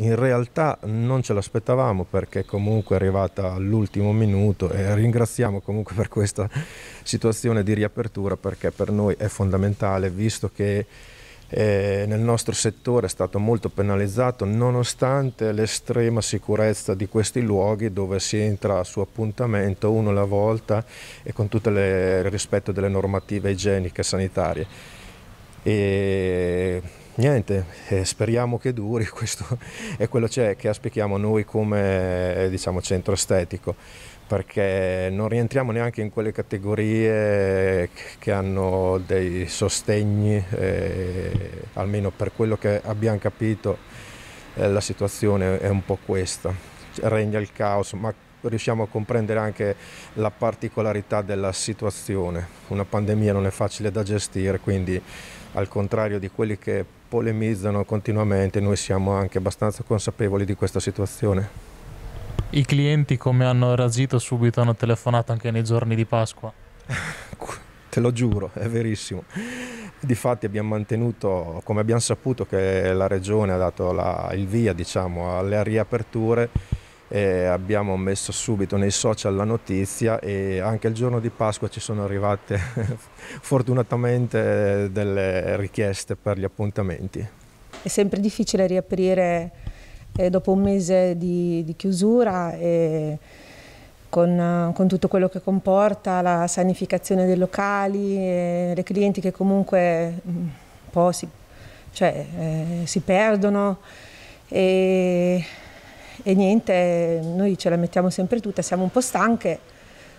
In realtà non ce l'aspettavamo perché comunque è arrivata all'ultimo minuto e ringraziamo comunque per questa situazione di riapertura perché per noi è fondamentale visto che eh, nel nostro settore è stato molto penalizzato nonostante l'estrema sicurezza di questi luoghi dove si entra su appuntamento uno alla volta e con tutto le, il rispetto delle normative igieniche e sanitarie. E niente, eh, speriamo che duri, questo è quello che aspettiamo noi come eh, diciamo, centro estetico, perché non rientriamo neanche in quelle categorie che hanno dei sostegni, eh, almeno per quello che abbiamo capito eh, la situazione è un po' questa, regna il caos, ma riusciamo a comprendere anche la particolarità della situazione. Una pandemia non è facile da gestire, quindi al contrario di quelli che polemizzano continuamente, noi siamo anche abbastanza consapevoli di questa situazione. I clienti come hanno reagito subito? Hanno telefonato anche nei giorni di Pasqua? Te lo giuro, è verissimo. Difatti abbiamo mantenuto, come abbiamo saputo che la Regione ha dato la, il via diciamo, alle riaperture, eh, abbiamo messo subito nei social la notizia e anche il giorno di Pasqua ci sono arrivate fortunatamente delle richieste per gli appuntamenti. È sempre difficile riaprire eh, dopo un mese di, di chiusura e con, con, tutto quello che comporta la sanificazione dei locali, eh, le clienti che comunque mm, un po' si, cioè, eh, si perdono. E e niente, noi ce la mettiamo sempre tutta, siamo un po' stanche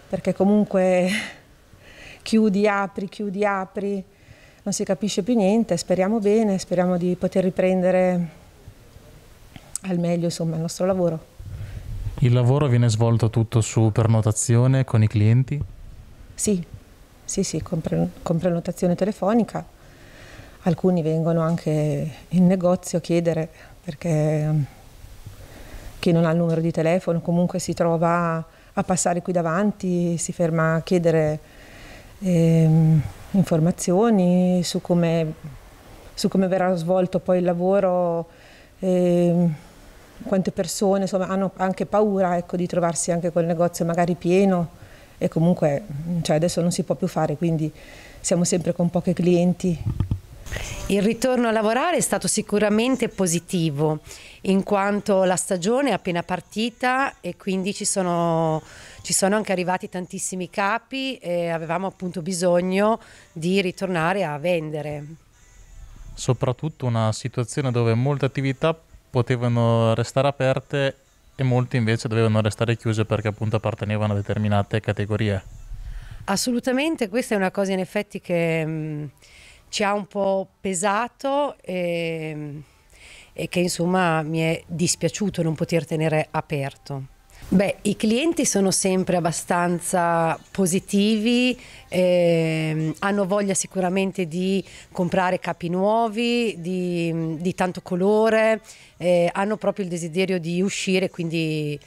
perché comunque chiudi, apri, chiudi, apri, non si capisce più niente, speriamo bene, speriamo di poter riprendere al meglio insomma, il nostro lavoro. Il lavoro viene svolto tutto su prenotazione con i clienti? Sì, sì, sì, con, pre con prenotazione telefonica. Alcuni vengono anche in negozio a chiedere perché che non ha il numero di telefono, comunque si trova a passare qui davanti, si ferma a chiedere ehm, informazioni su come, su come, verrà svolto poi il lavoro, ehm, quante persone insomma, hanno anche paura ecco, di trovarsi anche col negozio magari pieno e comunque cioè adesso non si può più fare, quindi siamo sempre con pochi clienti. Il ritorno a lavorare è stato sicuramente positivo, in quanto la stagione è appena partita e quindi ci sono, ci sono anche arrivati tantissimi capi e avevamo appunto bisogno di ritornare a vendere. Soprattutto una situazione dove molte attività potevano restare aperte e molte invece dovevano restare chiuse perché appunto appartenevano a determinate categorie. Assolutamente, questa è una cosa in effetti che... Mh, mm, ci ha un po' pesato e, ehm, e che insomma mi è dispiaciuto non poter tenere aperto. Beh, i clienti sono sempre abbastanza positivi, ehm, hanno voglia sicuramente di comprare capi nuovi, di, di tanto colore, eh, hanno proprio il desiderio di uscire, quindi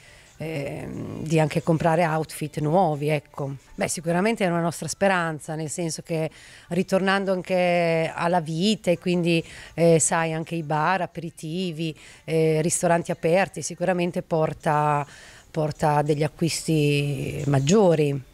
eh, di anche comprare outfit nuovi. Ecco. Beh, sicuramente è una nostra speranza, nel senso che ritornando anche alla vita e quindi eh, sai anche i bar, aperitivi, eh, ristoranti aperti, sicuramente porta, porta degli acquisti maggiori.